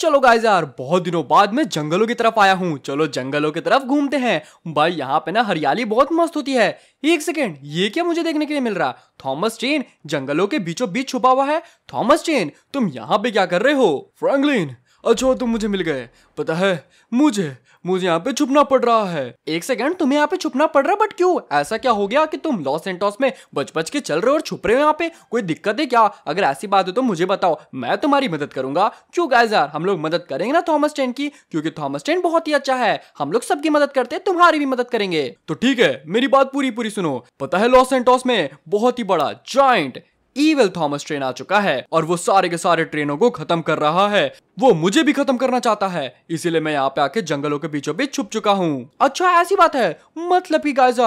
चलो गाइज यार बहुत दिनों बाद मैं जंगलों की तरफ आया हूँ चलो जंगलों की तरफ घूमते हैं भाई यहाँ पे ना हरियाली बहुत मस्त होती है एक सेकेंड ये क्या मुझे देखने के लिए मिल रहा थॉमस चेन जंगलों के बीचों बीच छुपा हुआ है थॉमस चेन तुम यहाँ पे क्या कर रहे हो फ्रैंकलिन अच्छा तुम मुझे मिल गए पता है मुझे मुझे यहाँ पे छुपना पड़ रहा है एक सेकंड तुम्हें यहाँ पे छुपना पड़ रहा है बट क्यों ऐसा क्या हो गया कि तुम लॉस एंटॉस में बच बच के चल रहे हो और छुप रहे हो यहाँ पे कोई दिक्कत है क्या अगर ऐसी बात हो तो मुझे बताओ मैं तुम्हारी मदद करूंगा क्यों गाइज यार हम लोग मदद करेंगे ना थॉमस टेन की क्योंकि थॉमस टेन बहुत ही अच्छा है हम लोग सबकी मदद करते हैं तुम्हारी भी मदद करेंगे तो ठीक है मेरी बात पूरी पूरी सुनो पता है लॉस एंटॉस में बहुत ही बड़ा ज्वाइंट ईविल थॉमस ट्रेन आ चुका है और वो सारे के सारे ट्रेनों को खत्म कर रहा है वो मुझे भी खत्म करना चाहता है इसीलिए मैं यहाँ पे आके जंगलों के बीचों बीच छुप चुका हूँ अच्छा ऐसी बात है मतलब की guys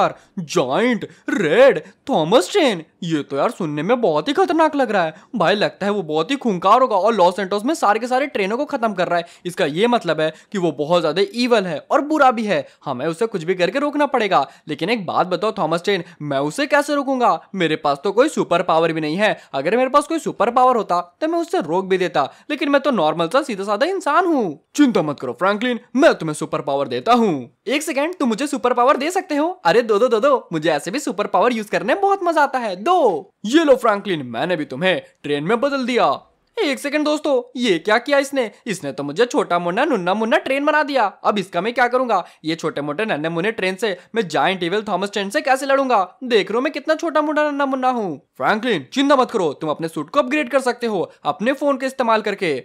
giant red Thomas train ये तो यार सुनने में बहुत ही खतरनाक लग रहा है भाई लगता है वो बहुत ही खूंखार होगा और लॉस एंटोस में सारे के सारे ट्रेनों को खत्म कर रहा है इसका ये मतलब है कि वो बहुत ज्यादा ईवल है और बुरा भी है हमें उसे कुछ भी करके रोकना पड़ेगा लेकिन एक बात बताओ थॉमस ट्रेन मैं उसे कैसे रोकूंगा मेरे पास तो कोई सुपर पावर भी नहीं है है अगर मेरे पास कोई सुपर पावर होता तो मैं उससे रोक भी देता लेकिन मैं तो नॉर्मल सा सीधा साधा इंसान हूँ चिंता मत करो फ्रैंकलिन मैं तुम्हें सुपर पावर देता हूँ एक सेकेंड तुम मुझे सुपर पावर दे सकते हो अरे दो दो दो दो मुझे ऐसे भी सुपर पावर यूज करने में बहुत मजा आता है दो ये लो फ्रैंकलिन मैंने भी तुम्हें ट्रेन में बदल दिया एक सेकंड दोस्तों ये क्या किया इसने इसने तो मुझे छोटा मुन्ना नुन्ना मुन्ना ट्रेन बना दिया अब इसका मैं क्या करूंगा ये छोटे मोटे नन्ने मुन्ने ट्रेन से मैं जॉइंट इविल थॉमस ट्रेन से कैसे लड़ूंगा देख रहा मैं कितना छोटा मोटा नन्ना मुन्ना हूँ फ्रैंकलिन चिंता मत करो तुम अपने सूट को अपग्रेड कर सकते हो अपने फोन के इस्तेमाल करके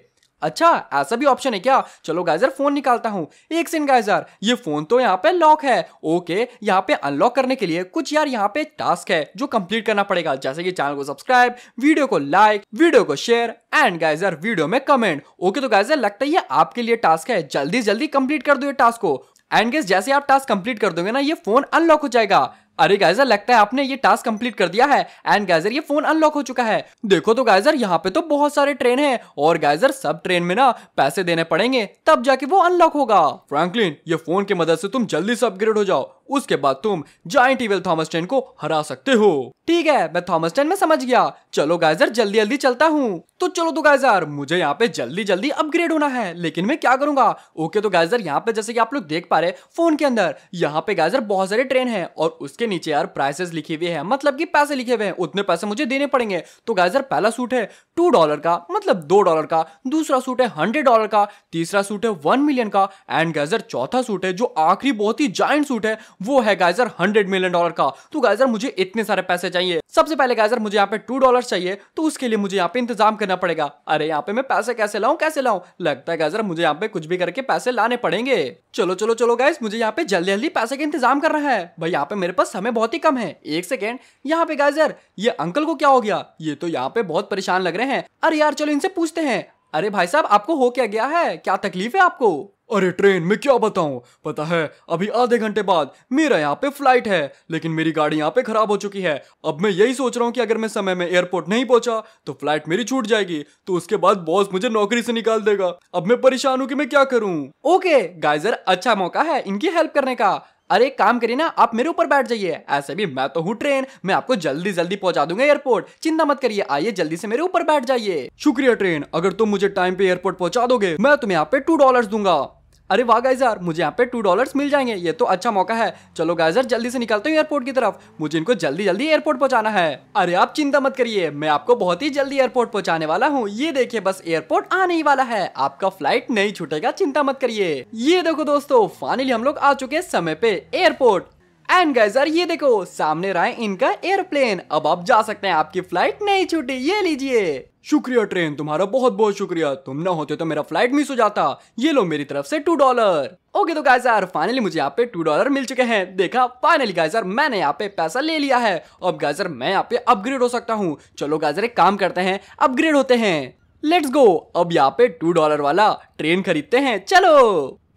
अच्छा ऐसा भी ऑप्शन है क्या चलो गाइजर फोन निकालता हूँ एक सिन गाइजर ये फोन तो यहाँ पे लॉक है ओके यहाँ पे अनलॉक करने के लिए कुछ यार यहाँ पे टास्क है जो कंप्लीट करना पड़ेगा जैसे कि चैनल को सब्सक्राइब वीडियो को लाइक वीडियो को शेयर एंड गाइजर वीडियो में कमेंट ओके तो गाइजर लगता है ये आपके लिए टास्क है जल्दी जल्दी कंप्लीट कर दो ये टास्क को एंड गेस जैसे आप टास्क कंप्लीट कर दोगे ना ये फोन अनलॉक हो जाएगा अरे गाइजर लगता है आपने ये टास्क कंप्लीट कर दिया है एंड गाइजर ये फोन अनलॉक हो चुका है देखो तो गाइजर यहाँ पे तो बहुत सारे ट्रेन हैं और गाइजर सब ट्रेन में ना पैसे देने पड़ेंगे तब जाके वो अनलॉक होगा फ्रैंकलिन ये फोन की मदद से तुम जल्दी से अपग्रेड हो जाओ उसके बाद तुम जॉइंट इवेल थॉमस टेन को हरा सकते हो ठीक है मैं थॉमस टेन में समझ गया चलो गाइजर जल्दी जल्दी चलता हूँ तो चलो तो गाइजर मुझे यहाँ पे जल्दी जल्दी अपग्रेड होना है लेकिन मैं क्या करूंगा ओके तो गाइजर यहाँ पे जैसे कि आप लोग देख पा रहे फोन के अंदर यहाँ पे गाइजर बहुत सारे ट्रेन है और उसके नीचे यार प्राइसेस लिखे हुए है मतलब की पैसे लिखे हुए हैं उतने पैसे मुझे देने पड़ेंगे तो गाइजर पहला सूट है टू डॉलर का मतलब दो डॉलर का दूसरा सूट है हंड्रेड डॉलर का तीसरा सूट है वन मिलियन का एंड गाइजर चौथा सूट है जो आखिरी बहुत ही जॉइंट सूट है वो है गाइजर हंड्रेड मिलियन डॉलर का तो गाइजर मुझे इतने सारे पैसे चाहिए सबसे पहले गाइजर मुझे यहाँ पे टू डॉलर चाहिए तो उसके लिए मुझे यहाँ पे इंतजाम करना पड़ेगा अरे यहाँ पे मैं पैसे कैसे लाऊ कैसे लाऊ लगता है गाइजर मुझे यहाँ पे कुछ भी करके पैसे लाने पड़ेंगे चलो चलो चलो गाइज मुझे यहाँ पे जल्दी जल्दी पैसे का इंतजाम करना है भाई यहाँ पे मेरे पास समय बहुत ही कम है एक सेकेंड यहाँ पे गाइजर ये अंकल को क्या हो गया ये तो यहाँ पे बहुत परेशान लग रहे हैं अरे यार चलो इनसे पूछते हैं अरे भाई साहब आपको हो क्या गया है क्या तकलीफ है आपको अरे ट्रेन में क्या बताऊं पता है अभी आधे घंटे बाद मेरा यहाँ पे फ्लाइट है लेकिन मेरी गाड़ी यहाँ पे खराब हो चुकी है अब मैं यही सोच रहा हूँ कि अगर मैं समय में एयरपोर्ट नहीं पहुंचा तो फ्लाइट मेरी छूट जाएगी तो उसके बाद बॉस मुझे नौकरी से निकाल देगा अब मैं परेशान हूँ कि मैं क्या करूँ ओके गाइजर अच्छा मौका है इनकी हेल्प करने का अरे काम करिए ना आप मेरे ऊपर बैठ जाइए ऐसे भी मैं तो हूँ ट्रेन मैं आपको जल्दी जल्दी पहुंचा दूंगा एयरपोर्ट चिंता मत करिए आइए जल्दी से मेरे ऊपर बैठ जाइए शुक्रिया ट्रेन अगर तुम मुझे टाइम पे एयरपोर्ट पहुंचा दोगे मैं तुम्हें यहाँ पे टू डॉलर्स दूंगा अरे वाह गाइजर मुझे यहाँ पे टू डॉलर्स मिल जाएंगे ये तो अच्छा मौका है चलो गाइजर जल्दी से निकलते हूँ एयरपोर्ट की तरफ मुझे इनको जल्दी जल्दी एयरपोर्ट पहुँचाना है अरे आप चिंता मत करिए मैं आपको बहुत ही जल्दी एयरपोर्ट पहुँचाने वाला हूँ ये देखिए बस एयरपोर्ट आने ही वाला है आपका फ्लाइट नहीं छूटेगा चिंता मत करिए ये देखो दोस्तों फाइनली हम लोग आ चुके समय पे एयरपोर्ट एंड गाइस यार ये देखो सामने रहा है इनका एयरप्लेन अब आप जा सकते हैं आपकी फ्लाइट नहीं छूटी ये लीजिए शुक्रिया ट्रेन तुम्हारा बहुत बहुत शुक्रिया तुम ना होते तो मेरा फ्लाइट मिस हो जाता ये लो मेरी तरफ से टू डॉलर ओके तो गाइस यार फाइनली मुझे यहाँ पे टू डॉलर मिल चुके हैं देखा फाइनली गाइस यार मैंने यहाँ पे पैसा ले लिया है अब गाइस यार मैं यहाँ पे अपग्रेड हो सकता हूँ चलो गाइस यार एक काम करते हैं अपग्रेड होते हैं लेट्स गो अब यहाँ पे टू डॉलर वाला ट्रेन खरीदते हैं चलो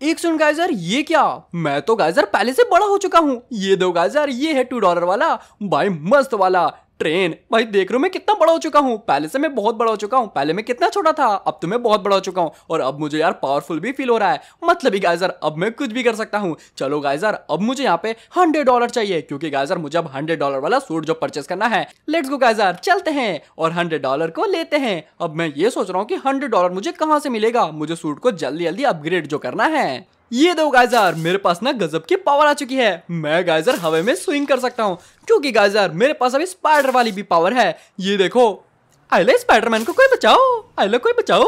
एक सुन गाइजर ये क्या मैं तो गाइजर पहले से बड़ा हो चुका हूँ ये दो गाइजर ये है टू डॉलर वाला भाई मस्त वाला ट्रेन भाई देख रहे हो मैं कितना बड़ा हो चुका हूँ पहले से मैं बहुत बड़ा हो चुका हूँ पहले मैं कितना छोटा था अब तो मैं बहुत बड़ा हो चुका हूँ और अब मुझे यार पावरफुल भी फील हो रहा है मतलब ही गाइजर अब मैं कुछ भी कर सकता हूँ चलो गाइजर अब मुझे यहाँ पे हंड्रेड डॉलर चाहिए क्योंकि गाइजर मुझे अब हंड्रेड डॉलर वाला सूट जो परचेस करना है लेट्स गो गाइजर चलते हैं और हंड्रेड डॉलर को लेते हैं अब मैं ये सोच रहा हूँ की हंड्रेड डॉलर मुझे कहाँ से मिलेगा मुझे सूट को जल्दी जल्दी अपग्रेड जो करना है ये दो गाइजर मेरे पास ना गजब की पावर आ चुकी है मैं गाइजर हवा में स्विंग कर सकता हूँ क्योंकि गाजर मेरे पास अभी स्पाइडर वाली भी पावर है ये देखो आइले स्पाइडरमैन को कोई बचाओ आइले कोई बचाओ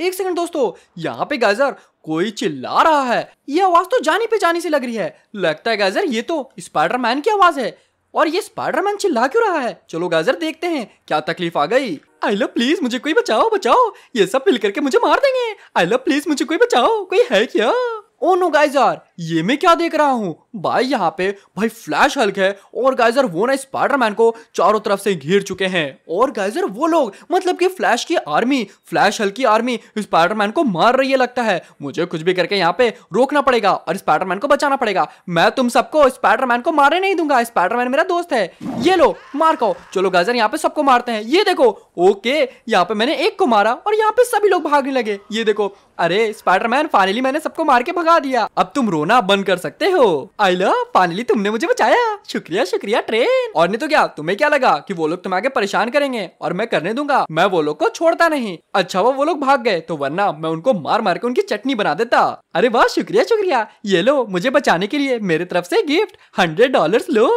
एक सेकंड दोस्तों यहाँ पे गाजर कोई चिल्ला रहा है ये आवाज तो जानी पे जानी से लग रही है लगता है गाजर ये तो स्पाइडरमैन की आवाज है और ये स्पाइडरमैन चिल्ला क्यों रहा है चलो गाजर देखते हैं क्या तकलीफ आ गई आई लव प्लीज मुझे कोई बचाओ बचाओ ये सब मिल करके मुझे मार देंगे आई लव प्लीज मुझे कोई बचाओ कोई है क्या ओ नो गाइजर ये मैं क्या देख रहा हूँ भाई यहाँ पे भाई फ्लैश हल्क है और गाइजर वो ना स्पाइडरमैन को चारों तरफ से घेर चुके हैं और गाइजर वो लोग मतलब कि फ्लैश की आर्मी फ्लैश हल्क की आर्मी स्पाइडरमैन को मार रही है लगता है मुझे कुछ भी करके यहाँ पे रोकना पड़ेगा और स्पाइडरमैन को बचाना पड़ेगा मैं तुम सबको स्पाइडरमैन को मारे नहीं दूंगा स्पाइडरमैन मेरा दोस्त है ये लो मार खाओ चलो गाइजर यहाँ पे सबको मारते हैं ये देखो ओके यहाँ पे मैंने एक को मारा और यहाँ पे सभी लोग भागने लगे ये देखो अरे स्पाइडरमैन फाइनली मैंने सबको मार के भगा दिया अब तुम रोना रोना बंद कर सकते हो आई लव फाइनली तुमने मुझे बचाया शुक्रिया शुक्रिया ट्रेन और नहीं तो क्या तुम्हें क्या लगा कि वो लोग तुम्हें आगे परेशान करेंगे और मैं करने दूंगा मैं वो लोग को छोड़ता नहीं अच्छा वो वो लोग भाग गए तो वरना मैं उनको मार मार के उनकी चटनी बना देता अरे वाह शुक्रिया शुक्रिया ये लो मुझे बचाने के लिए मेरे तरफ ऐसी गिफ्ट हंड्रेड डॉलर लो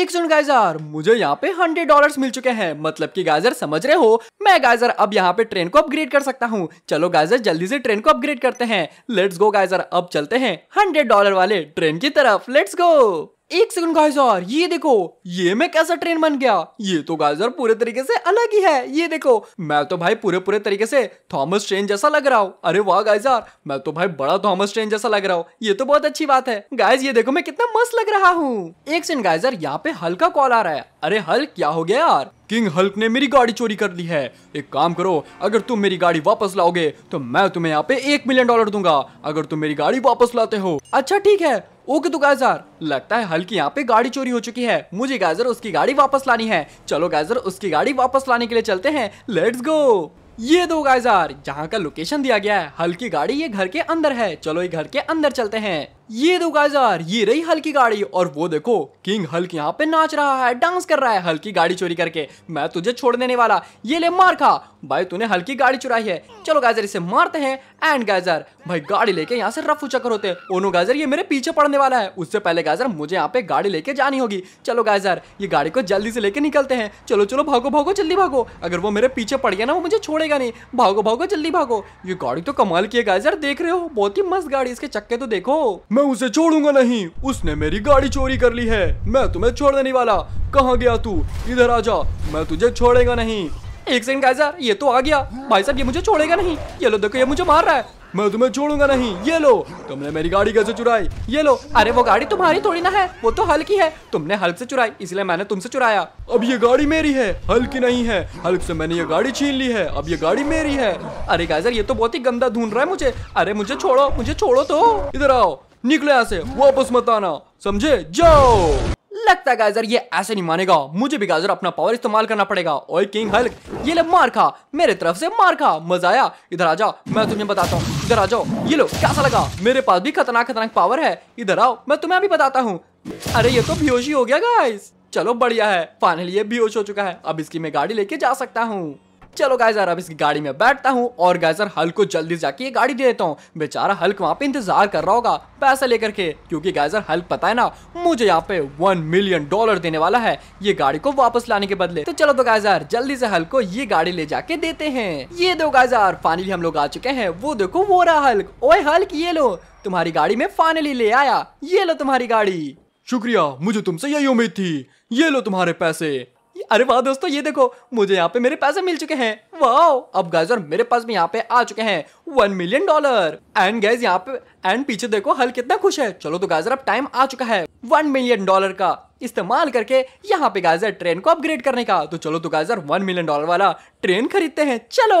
एक सुन गाइजर मुझे यहाँ पे हंड्रेड डॉलर मिल चुके हैं मतलब की गाइजर समझ रहे हो मैं गाइजर अब यहाँ पे ट्रेन को अपग्रेड कर सकता हूँ चलो गाइजर जल्दी से ट्रेन को अपग्रेड करते हैं लेट्स गो गाइजर अब चलते हैं हंड्रेड डॉलर वाले ट्रेन की तरफ लेट्स गो एक सेकंड और ये देखो ये मैं कैसा ट्रेन बन गया ये तो और पूरे तरीके से अलग ही है ये देखो मैं तो भाई पूरे पूरे तरीके से थॉमस ट्रेन जैसा लग रहा हूँ अरे वाह गाइजर मैं तो भाई बड़ा थॉमस ट्रेन जैसा लग रहा हूँ ये तो बहुत अच्छी बात है गाइस ये देखो मैं कितना मस्त लग रहा हूँ एक सेकंड गाइजर यहाँ पे हल्का कॉल आ रहा है अरे हल क्या हो गया यार किंग हल्क ने मेरी गाड़ी चोरी कर ली है एक काम करो अगर तुम मेरी गाड़ी वापस लाओगे तो मैं तुम्हें यहाँ पे एक मिलियन डॉलर दूंगा अगर तुम मेरी गाड़ी वापस लाते हो अच्छा ठीक है ओके तो गाजर लगता है हल्की यहाँ पे गाड़ी चोरी हो चुकी है मुझे गाजर उसकी गाड़ी वापस लानी है चलो गाजर उसकी गाड़ी वापस लाने के लिए चलते है लेट्स गो ये दो गाजार जहाँ का लोकेशन दिया गया है हल्की गाड़ी ये घर के अंदर है चलो ये घर के अंदर चलते हैं ये दो गाइजार ये रही हल्की गाड़ी और वो देखो किंग हल्क यहाँ पे नाच रहा है डांस कर रहा है हल्की गाड़ी चोरी करके मैं तुझे छोड़ देने वाला ये ले मार खा भाई तूने हल्की गाड़ी चुराई है चलो गाइजर इसे मारते हैं एंड गाइजर भाई गाड़ी लेके यहाँ से रफ उचकर होते ओनो गाइजर ये मेरे पीछे पड़ने वाला है उससे पहले गाइजर मुझे यहाँ पे गाड़ी लेके जानी होगी चलो गाइजर ये गाड़ी को जल्दी से लेके निकलते हैं चलो चलो भागो भागो जल्दी भागो अगर वो मेरे पीछे पड़ गया ना वो मुझे छोड़ेगा नहीं भागो भागो जल्दी भागो ये गाड़ी तो कमाल की है गाइजर देख रहे हो बहुत ही मस्त गाड़ी इसके चक्के तो देखो मैं उसे छोड़ूंगा नहीं उसने मेरी गाड़ी चोरी कर ली है मैं तुम्हें छोड़ने नहीं वाला कहा गया तू इधर आ जा मैं तुझे छोड़ेगा नहीं एक सेकंड गाइजर ये तो आ गया भाई साहब ये मुझे छोड़ेगा नहीं ये लो देखो ये मुझे मार रहा है मैं तुम्हें छोड़ूंगा नहीं ये लो तुमने मेरी गाड़ी कैसे चुराई ये लो अरे वो गाड़ी तुम्हारी थोड़ी ना है वो तो हल्की है तुमने हल्क से चुराई इसलिए मैंने तुमसे चुराया अब ये गाड़ी मेरी है हल्की नहीं है हल्क से मैंने ये गाड़ी छीन ली है अब ये गाड़ी मेरी है अरे गाइजर ये तो बहुत ही गंदा ढूंढ रहा है मुझे अरे मुझे छोड़ो मुझे छोड़ो तो इधर आओ निकले ऐसे वापस मत आना समझे जाओ लगता है गाजर ये ऐसे नहीं मानेगा मुझे भी गाजर अपना पावर इस्तेमाल करना पड़ेगा ओए किंग हल्क ये ले मार खा मेरे तरफ से मार खा मजा आया इधर आ जाओ मैं तुम्हें बताता हूँ इधर आ जाओ ये लो कैसा लगा मेरे पास भी खतरनाक खतरनाक पावर है इधर आओ मैं तुम्हें अभी बताता हूँ अरे ये तो बेहोशी हो गया गाइस चलो बढ़िया है फाइनली ये बेहोश हो चुका है अब इसकी मैं गाड़ी लेके जा सकता हूँ चलो गाइजर अब इसकी गाड़ी में बैठता हूँ और गायजर हल्क को जल्दी जाके ये गाड़ी दे देता हूँ बेचारा हल्क वहाँ पे इंतजार कर रहा होगा पैसा लेकर के क्योंकि गायजर हल्क पता है ना मुझे यहाँ पे वन मिलियन डॉलर देने वाला है ये गाड़ी को वापस लाने के बदले तो चलो तो गायजर जल्दी से हल्क को ये गाड़ी ले जाके देते हैं ये दो गायजर फाइनली हम लोग आ चुके हैं वो देखो वो रहा हल्क ओए हल्क ये लो तुम्हारी गाड़ी में फाइनली ले आया ये लो तुम्हारी गाड़ी शुक्रिया मुझे तुमसे यही उम्मीद थी ये लो तुम्हारे पैसे अरे वाह दोस्तों ये देखो मुझे यहाँ पे मेरे पैसे मिल चुके हैं वाह अब गाइज और मेरे पास भी यहाँ पे आ चुके हैं one million dollar and guys यहाँ पे एंड पीछे देखो हल कितना खुश है चलो तो गाजर अब टाइम आ चुका है वन मिलियन डॉलर का इस्तेमाल करके यहाँ पे गाजर ट्रेन को अपग्रेड करने का तो चलो तो गाजर वन मिलियन डॉलर वाला ट्रेन खरीदते हैं चलो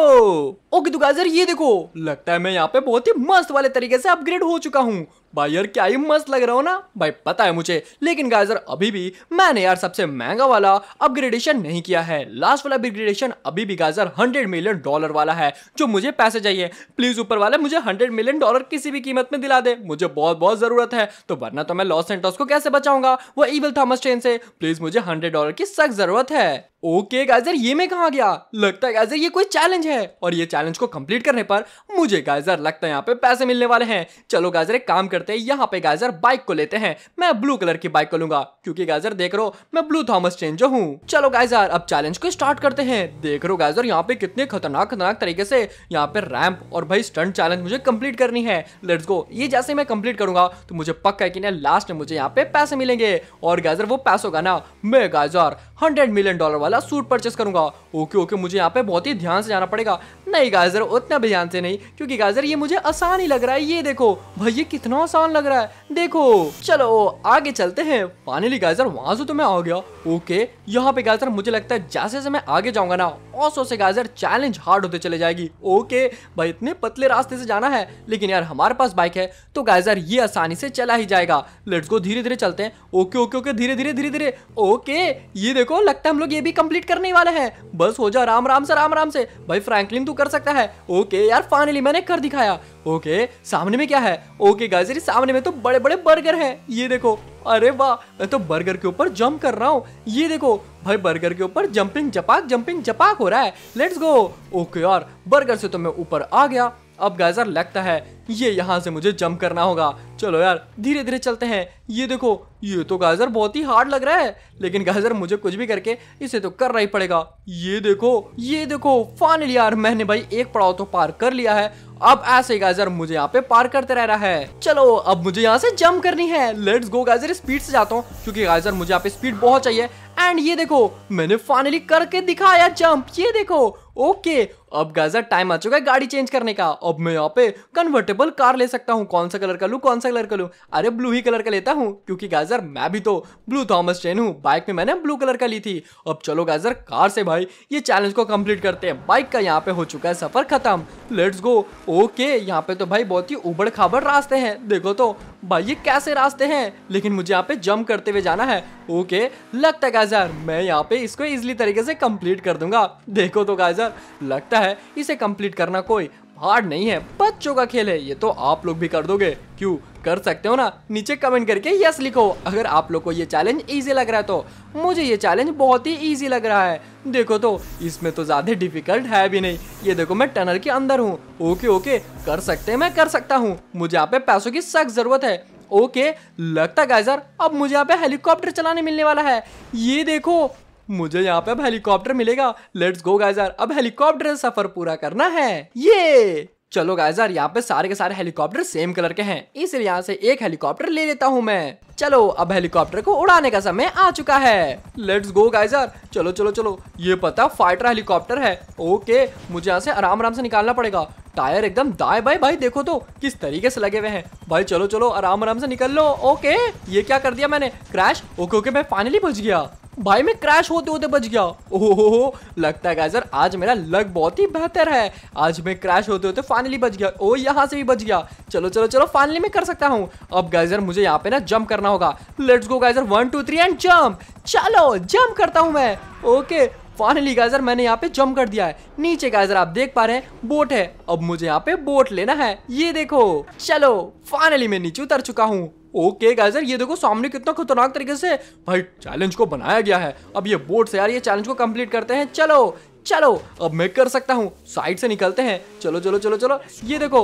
ओके तो गाजर ये देखो लगता है मैं यहाँ पे बहुत ही मस्त वाले तरीके से अपग्रेड हो चुका हूँ भाई यार क्या ही मस्त लग रहा हो ना भाई पता है मुझे लेकिन गाजर अभी भी मैंने यार सबसे महंगा वाला अपग्रेडेशन नहीं किया है लास्ट वाला अपग्रेडेशन अभी भी गाजर हंड्रेड मिलियन डॉलर वाला है जो मुझे पैसे चाहिए प्लीज ऊपर वाले मुझे हंड्रेड मिलियन डॉलर किसी भी कीमत में में दिला दे मुझे बहुत बहुत जरूरत है तो वरना तो मैं लॉस एंटोस को कैसे बचाऊंगा वो ईवल थॉमस ट्रेन से प्लीज मुझे हंड्रेड डॉलर की सख्त जरूरत है ओके गाइजर ये मैं कहा गया लगता है गाइजर ये कोई चैलेंज है और ये चैलेंज को कंप्लीट करने पर मुझे गाइजर लगता है यहाँ पे पैसे मिलने वाले हैं चलो गाइजर एक काम करते हैं यहाँ पे गाइजर बाइक को लेते हैं मैं ब्लू कलर की बाइक को लूंगा क्योंकि गाइजर देख रो मैं ब्लू थॉमस चेंज हूँ चलो गाइजर अब चैलेंज को स्टार्ट करते हैं देख रो गाइजर यहाँ पे कितने खतरनाक खतरनाक तरीके से यहाँ पे रैम्प और भाई स्टंट चैलेंज मुझे कम्प्लीट करनी है लेट्स गो ये जैसे मैं कम्प्लीट करूंगा तो मुझे पक्का है कि ना लास्ट में मुझे यहाँ पे पैसे मिलेंगे और गाइजर वो पैसों का ना मैं गाइजर हंड्रेड मिलियन डॉलर वाला सूट परचेस करूंगा ओके ओके मुझे यहाँ पे बहुत ही ध्यान से जाना पड़ेगा नहीं गाजर उतना भी ध्यान से नहीं क्योंकि गाजर ये मुझे आसान ही लग रहा है ये देखो भाई ये कितना आसान लग रहा है देखो चलो आगे चलते हैं फाइनली गाजर वहां से तो मैं आ गया ओके यहाँ पे गाजर मुझे लगता है जैसे जैसे मैं आगे जाऊंगा ना औसो से गाजर चैलेंज हार्ड होते चले जाएगी ओके भाई इतने पतले रास्ते से जाना है लेकिन यार हमारे पास बाइक है तो गाजर ये आसानी से चला ही जाएगा लेट्स गो धीरे धीरे चलते हैं ओके ओके ओके धीरे धीरे धीरे धीरे ओके ये देखो लगता है हम लोग ये भी कंप्लीट करने वाला है बस हो जा राम राम से राम राम से भाई फ्रैंकलिन तू कर सकता है ओके यार फाइनली मैंने कर दिखाया ओके सामने में क्या है ओके गाइस ये सामने में तो बड़े बड़े बर्गर हैं ये देखो अरे वाह मैं तो बर्गर के ऊपर जंप कर रहा हूँ ये देखो भाई बर्गर के ऊपर जंपिंग जपाक जंपिंग जपाक हो रहा है लेट्स गो ओके यार बर्गर से तो मैं ऊपर आ गया अब गाइस लगता है ये यहाँ से मुझे जंप करना होगा चलो यार धीरे धीरे चलते हैं ये देखो ये तो गाजर बहुत ही हार्ड लग रहा है लेकिन गाजर मुझे कुछ भी करके इसे तो करना ही पड़ेगा ये देखो ये देखो फाइनली यार मैंने भाई एक पड़ाव तो पार कर लिया है अब ऐसे ही मुझे यहाँ पे पार करते रह रहा है चलो अब मुझे यहाँ से जम्प करनी है लेट्स गो गाजर स्पीड से जाता हूँ क्योंकि गाजर मुझे यहाँ पे स्पीड बहुत चाहिए एंड ये देखो मैंने फाइनली करके दिखाया जंप ये देखो ओके अब गाजर टाइम आ चुका है गाड़ी चेंज करने का अब मैं यहाँ पे कन्वर्टेबल कार ले सकता हूँ कौन सा कलर का लू कौन सा कलर का लू अरे ब्लू ही कलर का लेता हूँ क्योंकि गाजर मैं भी तो ब्लू थॉमस चेन हूँ बाइक में मैंने ब्लू कलर का ली थी अब चलो गाजर कार से भाई ये चैलेंज को कंप्लीट करते हैं बाइक का यहाँ पे हो चुका है सफर खत्म लेट्स गो ओके यहाँ पे तो भाई बहुत ही उबड़ खाबड़ रास्ते हैं देखो तो भाई ये कैसे रास्ते हैं लेकिन मुझे यहाँ पे जंप करते हुए जाना है ओके लगता है गाजर मैं यहाँ पे इसको इजिली तरीके से कंप्लीट कर दूंगा देखो तो गाजर लगता का है इसे कम्प्लीट करना कोई हार्ड नहीं है बच्चों का खेल है ये तो आप लोग भी कर दोगे क्यों कर सकते हो ना नीचे कमेंट करके यस लिखो अगर आप लोग को ये चैलेंज इजी लग रहा है तो मुझे ये चैलेंज बहुत ही इजी लग रहा है देखो तो इसमें तो ज़्यादा डिफिकल्ट है भी नहीं ये देखो मैं टनल के अंदर हूँ ओके ओके कर सकते हैं मैं कर सकता हूँ मुझे यहाँ पे पैसों की सख्त ज़रूरत है ओके लगता गाइजर अब मुझे यहाँ पे हेलीकॉप्टर चलाने मिलने वाला है ये देखो मुझे यहाँ पे अब हेलीकॉप्टर मिलेगा लेट्स गो गायजार अब हेलीकॉप्टर सफर पूरा करना है ये चलो गायजार यहाँ पे सारे के सारे हेलीकॉप्टर सेम कलर के हैं इसलिए यहाँ से एक हेलीकॉप्टर ले लेता हूँ मैं चलो अब हेलीकॉप्टर को उड़ाने का समय आ चुका है लेट्स गो गाइजर चलो चलो चलो ये पता फाइटर हेलीकॉप्टर है ओके मुझे यहाँ से आराम आराम से निकालना पड़ेगा टायर एकदम दाए भाई भाई देखो तो किस तरीके से लगे हुए हैं भाई चलो चलो आराम आराम से निकल लो ओके ये क्या कर दिया मैंने क्रैश ओके ओके मैं फाइनली बच गया भाई मैं क्रैश होते होते बच गया ओहो लगता है गाइजर आज मेरा लग बहुत ही बेहतर है आज मैं क्रैश होते होते फाइनली बच गया ओ यहाँ से भी बच गया चलो चलो चलो फाइनली मैं कर सकता हूँ अब गाइजर मुझे यहाँ पे ना जंप करना होगा let's go guys one two three and jump चलो जंप करता हूँ मैं ओके फाइनली गाइजर मैंने यहाँ पे जम्प कर दिया है नीचे गाइजर आप देख पा रहे हैं बोट है अब मुझे यहाँ पे बोट लेना है ये देखो चलो फाइनली मैं नीचे उतर चुका हूँ ओके okay ये देखो सामने कितना खतरनाक तरीके से भाई चैलेंज को बनाया गया है अब ये बोर्ड से यार ये चैलेंज को कंप्लीट करते हैं चलो चलो अब मैं कर सकता हूँ साइड से निकलते हैं चलो चलो चलो चलो ये देखो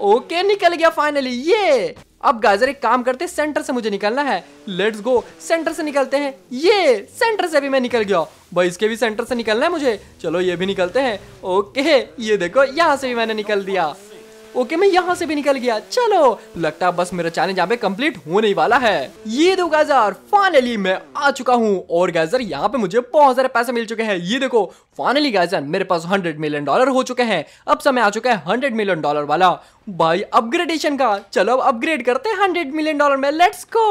ओके okay, निकल गया फाइनली ये अब गाजर एक काम करते सेंटर से मुझे निकलना है लेट्स गो सेंटर से निकलते हैं ये सेंटर से भी मैं निकल गया भाई इसके भी सेंटर से निकलना है मुझे चलो ये भी निकलते हैं ओके ये देखो यहाँ से भी मैंने निकल दिया ओके मैं यहाँ से भी निकल गया चलो लगता है बस मेरा चैलेंज यहाँ पे कम्प्लीट होने वाला है ये दो गाजर फाइनली मैं आ चुका हूँ और गाजर यहाँ पे मुझे बहुत सारे पैसे मिल चुके हैं ये देखो फाइनली गाइज मेरे पास 100 मिलियन डॉलर हो चुके हैं अब समय आ चुका है 100 मिलियन डॉलर वाला भाई अपग्रेडेशन का चलो अब अपग्रेड करते हैं 100 मिलियन डॉलर में लेट्स गो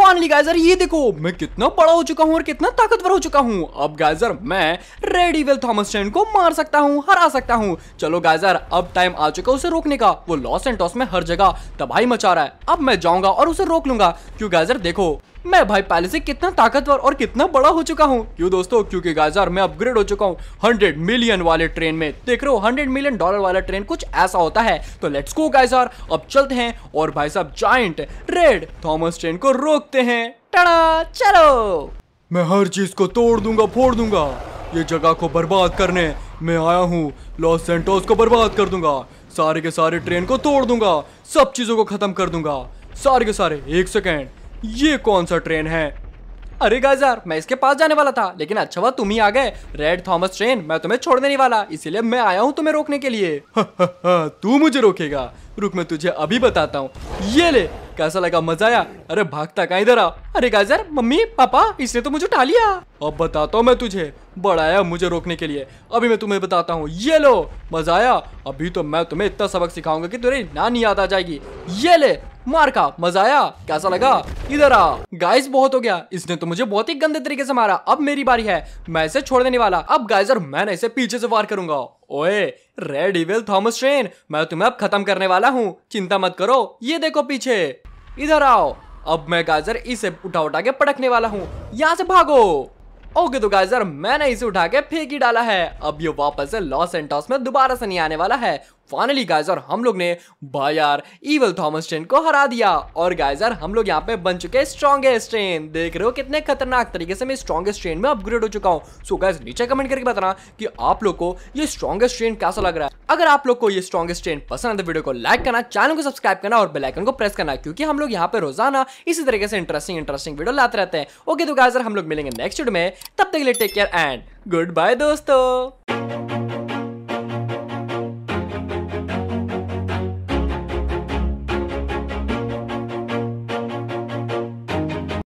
फाइनली गाइजर ये देखो मैं कितना बड़ा हो चुका हूँ और कितना ताकतवर हो चुका हूँ अब गाइजर मैं रेडी विल थॉमस ट्रेन को मार सकता हूँ हरा सकता हूँ चलो गाइजर अब टाइम आ चुका है उसे रोकने का वो लॉस एंड टॉस में हर जगह तबाही मचा रहा है अब मैं जाऊंगा और उसे रोक लूंगा क्यों गाइजर देखो मैं भाई पहले से कितना ताकतवर और कितना बड़ा हो चुका हूँ क्यों दोस्तों क्योंकि गाजर मैं अपग्रेड हो चुका हूँ हंड्रेड मिलियन वाले ट्रेन में देख रहे हो हंड्रेड मिलियन डॉलर वाला ट्रेन कुछ ऐसा होता है तो लेट्स गो गाजर अब चलते हैं और भाई साहब जॉइंट रेड थॉमस ट्रेन को रोकते हैं टड़ा चलो मैं हर चीज को तोड़ दूंगा फोड़ दूंगा ये जगह को बर्बाद करने मैं आया हूँ लॉस सेंटोस को बर्बाद कर दूंगा सारे के सारे ट्रेन को तोड़ दूंगा सब चीजों को खत्म कर दूंगा सारे के सारे एक सेकेंड ये कौन सा ट्रेन है अरे गाजार मैं इसके पास जाने वाला था लेकिन अच्छा हुआ तुम ही आ गए रेड थॉमस ट्रेन मैं तुम्हें छोड़ने नहीं वाला इसीलिए मैं आया हूँ तुम्हें रोकने के लिए तू मुझे रोकेगा रुक मैं तुझे अभी बताता हूँ ये ले कैसा लगा मजा आया अरे भागता का इधर आ अरे गाजर मम्मी पापा इसने तो मुझे लिया अब बताता हूँ मैं तुझे बढ़ाया मुझे रोकने के लिए अभी मैं तुम्हें बताता हूँ ये लो मजा आया अभी तो मैं तुम्हें इतना सबक सिखाऊंगा कि तुझे नानी याद आ जाएगी ये ले मार का मजा आया कैसा लगा इधर आ गाइस बहुत हो गया इसने तो मुझे बहुत ही गंदे तरीके से मारा अब मेरी बारी है मैं इसे छोड़ देने वाला अब गाइजर मैं इसे पीछे से वार करूंगा ओए रेड इवेल थॉमस ट्रेन मैं तुम्हें अब खत्म करने वाला हूँ चिंता मत करो ये देखो पीछे इधर आओ अब मैं गाजर इसे उठा उठा के पटकने वाला हूँ यहाँ से भागो ओके तो गाजर मैंने इसे उठा के फेंक ही डाला है अब ये वापस से लॉस एंटॉस में दोबारा से नहीं आने वाला है फाइनली गाइजर हम लोग ने बायर इवल थॉमस ट्रेन को हरा दिया और गाइजर हम लोग यहाँ पे बन चुके हैं स्ट्रॉन्गेस्ट ट्रेन देख रहे हो कितने खतरनाक तरीके से मैं स्ट्रॉन्गेस्ट ट्रेन में अपग्रेड हो चुका हूँ सो गाइज नीचे कमेंट करके बताना कि आप लोग को ये स्ट्रॉन्गेस्ट ट्रेन कैसा लग रहा है अगर आप लोग को ये स्ट्रॉन्गेस्ट ट्रेन पसंद है तो वीडियो को लाइक करना चैनल को सब्सक्राइब करना और बेलाइकन को प्रेस करना क्योंकि हम लोग यहाँ पे रोजाना इसी तरीके से इंटरेस्टिंग इंटरेस्टिंग वीडियो लाते रहते हैं ओके तो गाइजर हम लोग मिलेंगे नेक्स्ट वीडियो में तब तक के लिए take care and goodbye दोस्तों